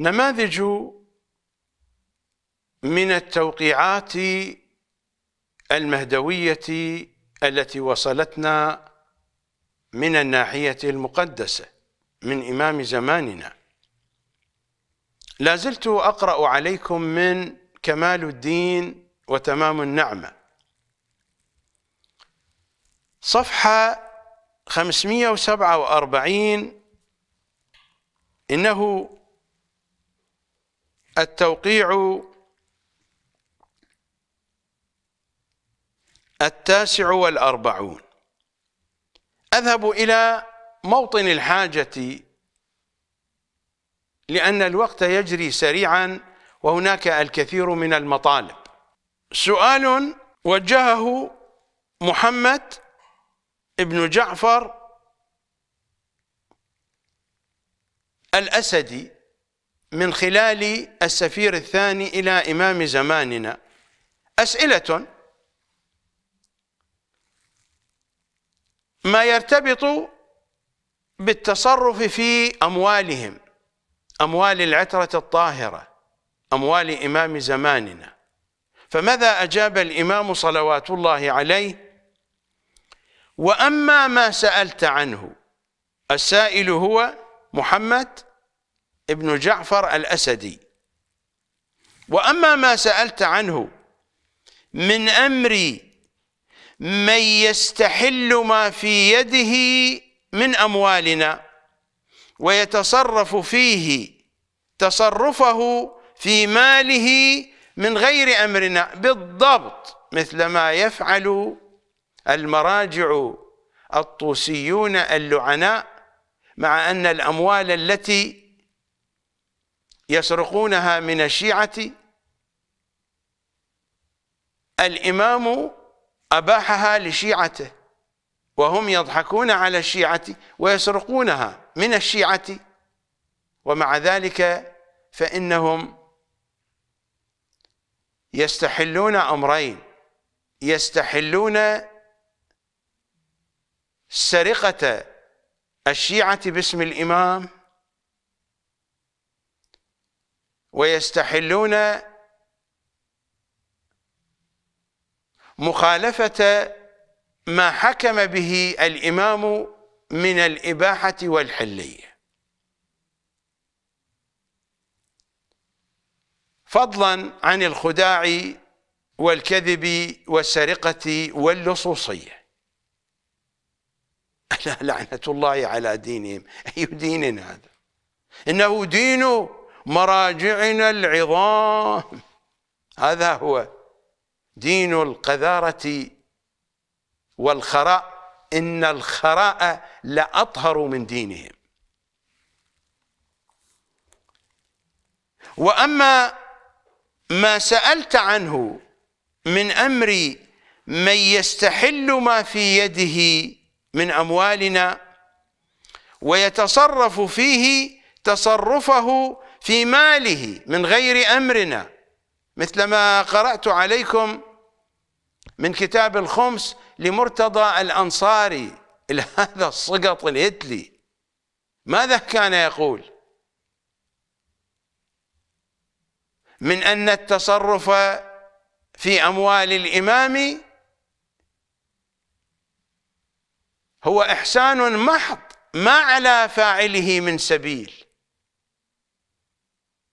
نماذج من التوقيعات المهدوية التي وصلتنا من الناحية المقدسة من إمام زماننا لازلت أقرأ عليكم من كمال الدين وتمام النعمة صفحة 547 إنه التوقيع التاسع والأربعون أذهب إلى موطن الحاجة لأن الوقت يجري سريعا وهناك الكثير من المطالب سؤال وجهه محمد ابن جعفر الأسدي من خلال السفير الثاني إلى إمام زماننا أسئلة ما يرتبط بالتصرف في أموالهم أموال العترة الطاهرة أموال إمام زماننا فماذا أجاب الإمام صلوات الله عليه وأما ما سألت عنه السائل هو محمد ابن جعفر الأسدي وأما ما سألت عنه من أمر من يستحل ما في يده من أموالنا ويتصرف فيه تصرفه في ماله من غير أمرنا بالضبط مثل ما يفعل المراجع الطوسيون اللعناء مع أن الأموال التي يسرقونها من الشيعة الإمام أباحها لشيعته وهم يضحكون على الشيعة ويسرقونها من الشيعة ومع ذلك فإنهم يستحلون أمرين يستحلون سرقة الشيعة باسم الإمام ويستحلون مخالفة ما حكم به الإمام من الإباحة والحلية فضلا عن الخداع والكذب والسرقة واللصوصية ألا لعنة الله على دينهم أي دين هذا إنه دين مراجعنا العظام هذا هو دين القذارة والخراء إن الخراء لأطهر من دينهم وأما ما سألت عنه من أمر من يستحل ما في يده من أموالنا ويتصرف فيه تصرفه في ماله من غير أمرنا مثل ما قرأت عليكم من كتاب الخمس لمرتضى الأنصاري إلى هذا السقط الهتلي ماذا كان يقول من أن التصرف في أموال الإمام هو إحسان محض ما على فاعله من سبيل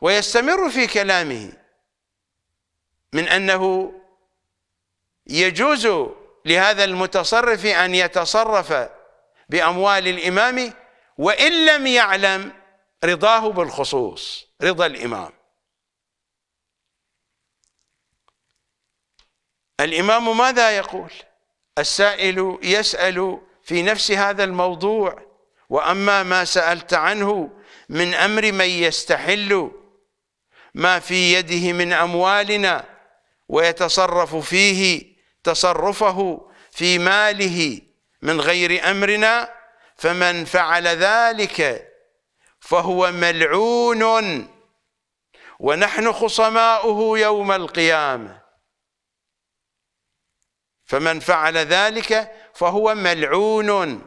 ويستمر في كلامه من أنه يجوز لهذا المتصرف أن يتصرف بأموال الإمام وإن لم يعلم رضاه بالخصوص رضا الإمام الإمام ماذا يقول السائل يسأل في نفس هذا الموضوع وأما ما سألت عنه من أمر من يستحل ما في يده من أموالنا ويتصرف فيه تصرفه في ماله من غير أمرنا فمن فعل ذلك فهو ملعون ونحن خصماؤه يوم القيامة فمن فعل ذلك فهو ملعون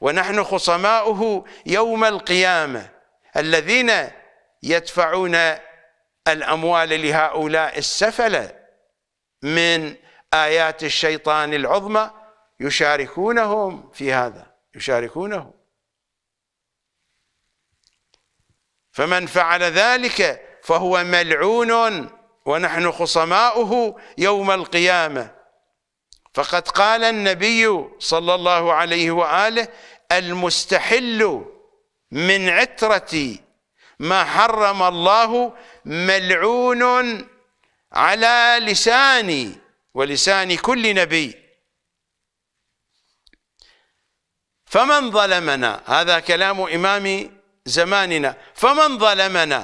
ونحن خصماؤه يوم القيامة الذين يدفعون الأموال لهؤلاء السفلة من آيات الشيطان العظمى يشاركونهم في هذا يشاركونهم فمن فعل ذلك فهو ملعون ونحن خصماؤه يوم القيامة فقد قال النبي صلى الله عليه وآله المستحل من عترة ما حرم الله ملعون على لساني ولسان كل نبي فمن ظلمنا هذا كلام إمام زماننا فمن ظلمنا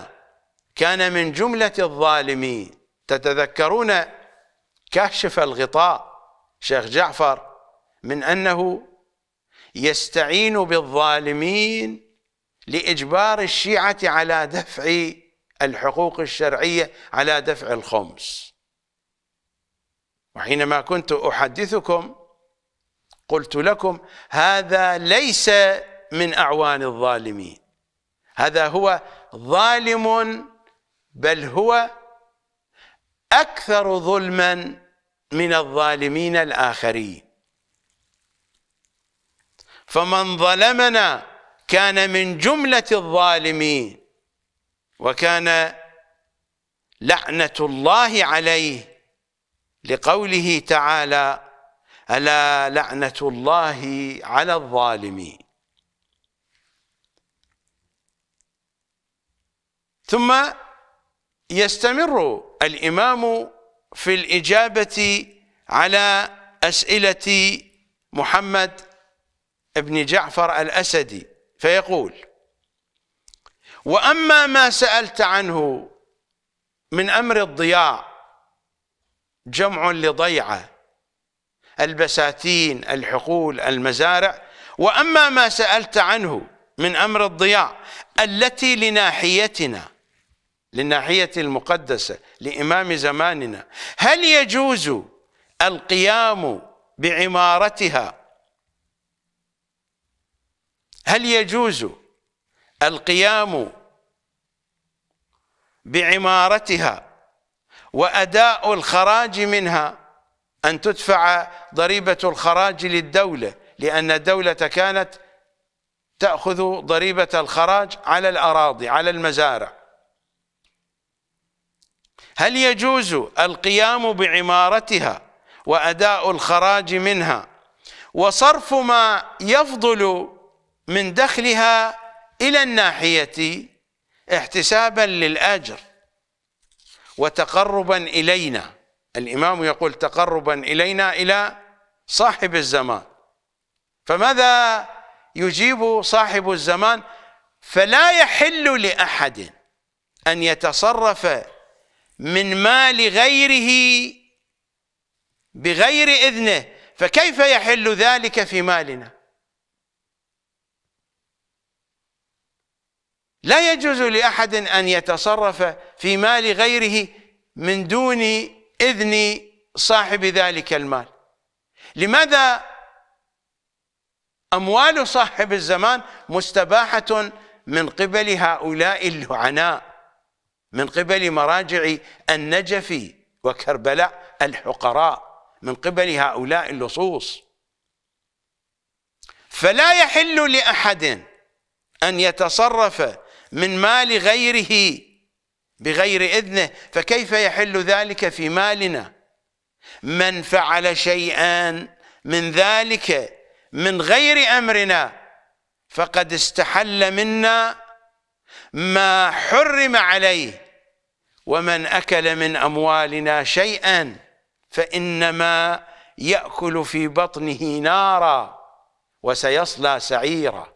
كان من جملة الظالمين تتذكرون كشف الغطاء شيخ جعفر من أنه يستعين بالظالمين لإجبار الشيعة على دفع الحقوق الشرعية على دفع الخمس وحينما كنت أحدثكم قلت لكم هذا ليس من أعوان الظالمين هذا هو ظالم بل هو أكثر ظلما من الظالمين الآخرين فمن ظلمنا كان من جملة الظالمين وكان لعنة الله عليه لقوله تعالى ألا لعنة الله على الظالمين ثم يستمر الإمام في الإجابة على أسئلة محمد بن جعفر الأسدي فيقول واما ما سالت عنه من امر الضياع جمع لضيعه البساتين الحقول المزارع واما ما سالت عنه من امر الضياع التي لناحيتنا للناحيه المقدسه لامام زماننا هل يجوز القيام بعمارتها هل يجوز القيام بعمارتها وأداء الخراج منها أن تدفع ضريبة الخراج للدولة لأن الدولة كانت تأخذ ضريبة الخراج على الأراضي على المزارع هل يجوز القيام بعمارتها وأداء الخراج منها وصرف ما يفضل من دخلها إلى الناحية احتسابا للأجر وتقربا إلينا الإمام يقول تقربا إلينا إلى صاحب الزمان فماذا يجيب صاحب الزمان فلا يحل لأحد أن يتصرف من مال غيره بغير إذنه فكيف يحل ذلك في مالنا لا يجوز لأحد أن يتصرف في مال غيره من دون إذن صاحب ذلك المال لماذا أموال صاحب الزمان مستباحة من قبل هؤلاء اللعناء من قبل مراجع النجف وكربلاء الحقراء من قبل هؤلاء اللصوص فلا يحل لأحد أن يتصرف من مال غيره بغير إذنه فكيف يحل ذلك في مالنا من فعل شيئا من ذلك من غير أمرنا فقد استحل منا ما حرم عليه ومن أكل من أموالنا شيئا فإنما يأكل في بطنه نارا وسيصلى سعيرا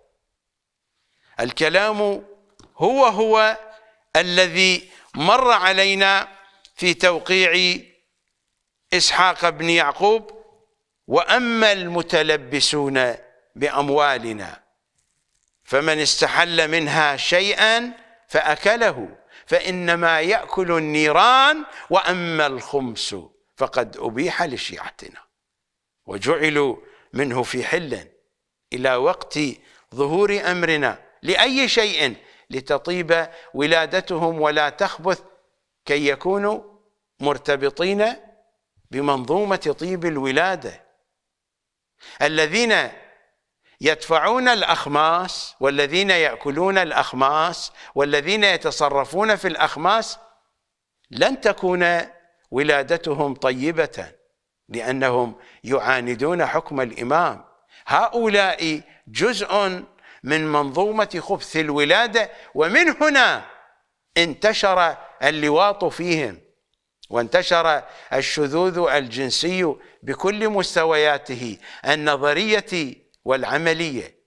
الكلام هو هو الذي مر علينا في توقيع إسحاق بن يعقوب وأما المتلبسون بأموالنا فمن استحل منها شيئا فأكله فإنما يأكل النيران وأما الخمس فقد أبيح لشيعتنا وجعلوا منه في حل إلى وقت ظهور أمرنا لأي شيء لتطيب ولادتهم ولا تخبث كي يكونوا مرتبطين بمنظومة طيب الولادة الذين يدفعون الأخماس والذين يأكلون الأخماس والذين يتصرفون في الأخماس لن تكون ولادتهم طيبة لأنهم يعاندون حكم الإمام هؤلاء جزء من منظومة خبث الولادة ومن هنا انتشر اللواط فيهم وانتشر الشذوذ الجنسي بكل مستوياته النظرية والعملية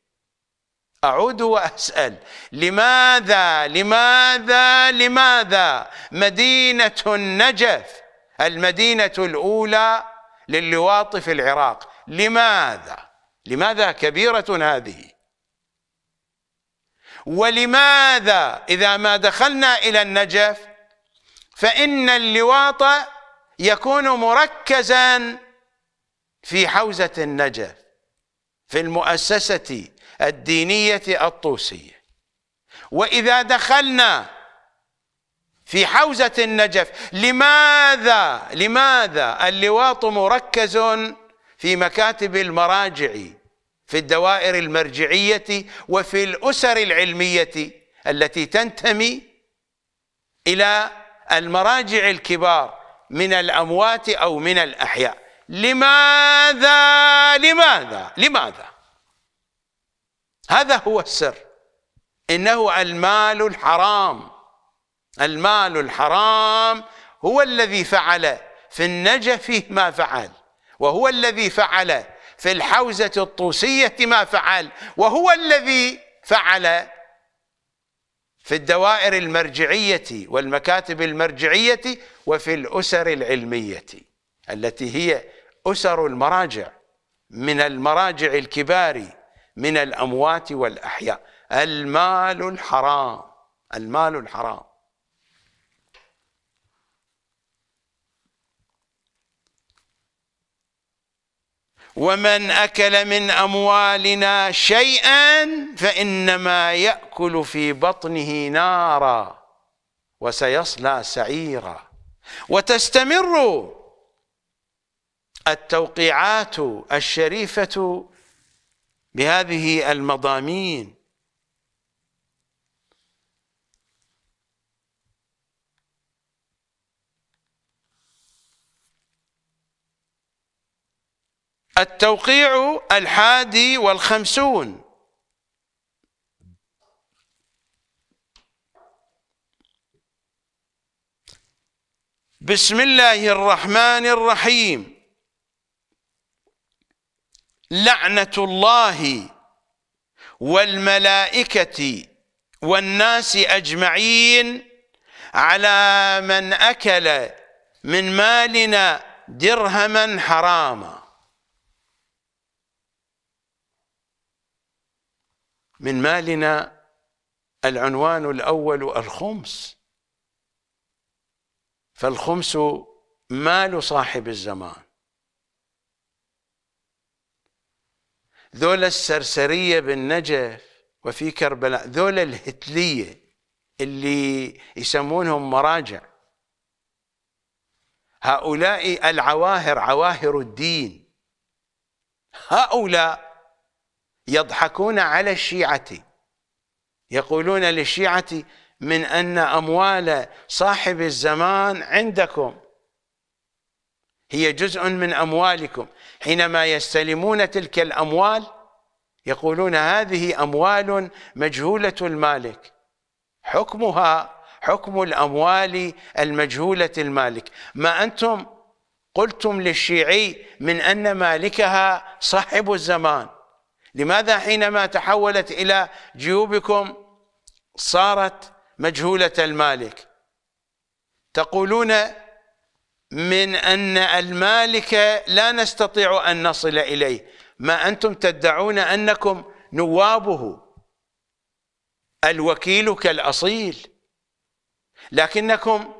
أعود وأسأل لماذا لماذا لماذا مدينة النجف المدينة الأولى للواط في العراق لماذا لماذا كبيرة هذه ولماذا إذا ما دخلنا إلى النجف فإن اللواط يكون مركزا في حوزة النجف في المؤسسة الدينية الطوسية وإذا دخلنا في حوزة النجف لماذا لماذا اللواط مركز في مكاتب المراجع في الدوائر المرجعية وفي الأسر العلمية التي تنتمي إلى المراجع الكبار من الأموات أو من الأحياء لماذا لماذا لماذا هذا هو السر إنه المال الحرام المال الحرام هو الذي فعل في النجف ما فعل وهو الذي فعل في الحوزة الطوسية ما فعل وهو الذي فعل في الدوائر المرجعية والمكاتب المرجعية وفي الأسر العلمية التي هي أسر المراجع من المراجع الكبار من الأموات والأحياء المال الحرام المال الحرام ومن اكل من اموالنا شيئا فانما ياكل في بطنه نارا وسيصلى سعيرا وتستمر التوقيعات الشريفه بهذه المضامين التوقيع الحادي والخمسون بسم الله الرحمن الرحيم لعنة الله والملائكة والناس أجمعين على من أكل من مالنا درهما حراما من مالنا العنوان الأول الخمس فالخمس مال صاحب الزمان ذول السرسرية بالنجف وفي كربلاء ذول الهتلية اللي يسمونهم مراجع هؤلاء العواهر عواهر الدين هؤلاء يضحكون على الشيعة يقولون للشيعة من أن أموال صاحب الزمان عندكم هي جزء من أموالكم حينما يستلمون تلك الأموال يقولون هذه أموال مجهولة المالك حكمها حكم الأموال المجهولة المالك ما أنتم قلتم للشيعي من أن مالكها صاحب الزمان لماذا حينما تحولت إلى جيوبكم صارت مجهولة المالك تقولون من أن المالك لا نستطيع أن نصل إليه ما أنتم تدعون أنكم نوابه الوكيل كالأصيل لكنكم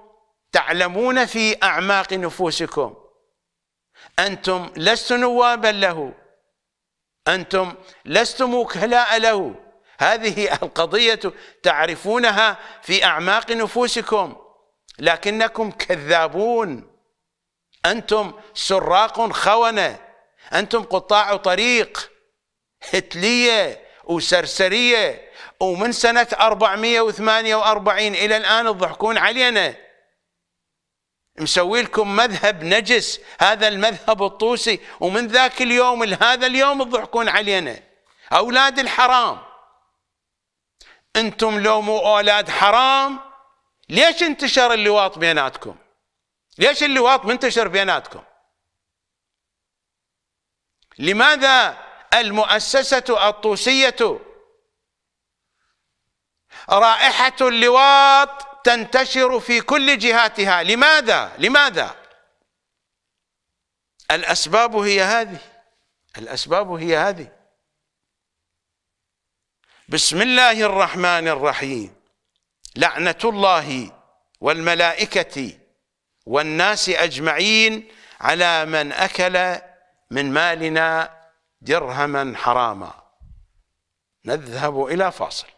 تعلمون في أعماق نفوسكم أنتم لست نوابا له أنتم لستم وكلاء له هذه القضية تعرفونها في أعماق نفوسكم لكنكم كذابون أنتم سراق خونة أنتم قطاع طريق هتلية وسرسرية ومن سنة 448 إلى الآن تضحكون علينا مسوي لكم مذهب نجس هذا المذهب الطوسي ومن ذاك اليوم لهذا اليوم تضحكون علينا أولاد الحرام أنتم لو مو أولاد حرام ليش انتشر اللواط بيناتكم ليش اللواط منتشر بيناتكم لماذا المؤسسة الطوسية رائحة اللواط تنتشر في كل جهاتها لماذا لماذا الأسباب هي هذه الأسباب هي هذه بسم الله الرحمن الرحيم لعنة الله والملائكة والناس أجمعين على من أكل من مالنا درهما حراما نذهب إلى فاصل